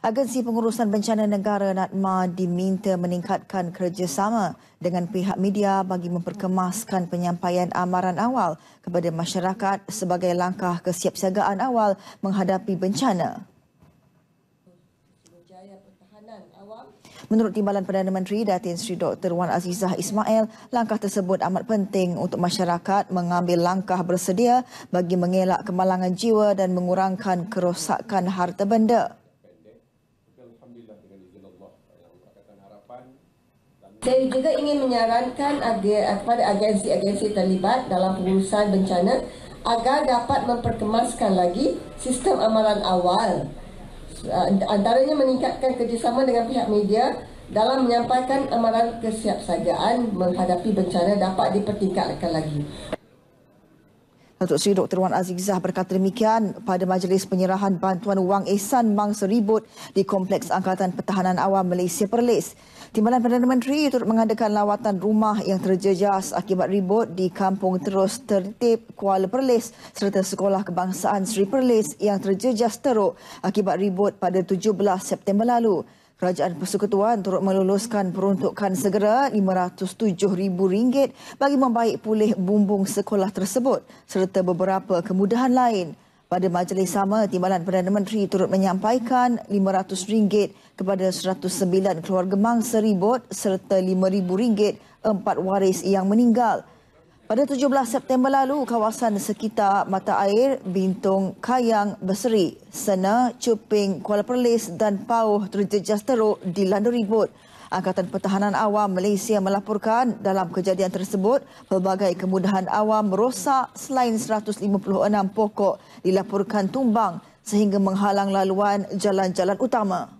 Agensi Pengurusan Bencana Negara NADMA diminta meningkatkan kerjasama dengan pihak media bagi memperkemaskan penyampaian amaran awal kepada masyarakat sebagai langkah kesiapsiagaan awal menghadapi bencana. Menurut Timbalan Perdana Menteri Datin Seri Dr. Wan Azizah Ismail, langkah tersebut amat penting untuk masyarakat mengambil langkah bersedia bagi mengelak kemalangan jiwa dan mengurangkan kerosakan harta benda. Alhamdulillah dengan izin Allah yang mengatakan harapan. Saya juga ingin menyarankan eh, kepada agensi-agensi terlibat dalam pengurusan bencana agar dapat memperkemaskan lagi sistem amalan awal eh, antaranya meningkatkan kerjasama dengan pihak media dalam menyampaikan amalan kesiapsagaan menghadapi bencana dapat dipertingkatkan lagi. Datuk Seri Dr. Wan Azizah berkata demikian pada majlis penyerahan bantuan wang ehsan mang seribut di Kompleks Angkatan Pertahanan Awam Malaysia Perlis. Timbalan Perdana Menteri turut mengadakan lawatan rumah yang terjejas akibat ribut di kampung terus tertip Kuala Perlis serta Sekolah Kebangsaan Sri Perlis yang terjejas teruk akibat ribut pada 17 September lalu. Kerajaan Persekutuan turut meluluskan peruntukan segera RM507,000 bagi membaik pulih bumbung sekolah tersebut serta beberapa kemudahan lain. Pada majlis sama, Timbalan Perdana Menteri turut menyampaikan RM500 kepada 109 keluarga mangsa ribut serta RM5,000 empat waris yang meninggal. Pada 17 September lalu, kawasan sekitar Mata Air, Bintung, Kayang, Berseri, Sena, Cuping, Kuala Perlis dan Pauh terjejas teruk di dilanda ribut. Angkatan Pertahanan Awam Malaysia melaporkan dalam kejadian tersebut, pelbagai kemudahan awam rosak selain 156 pokok dilaporkan tumbang sehingga menghalang laluan jalan-jalan utama.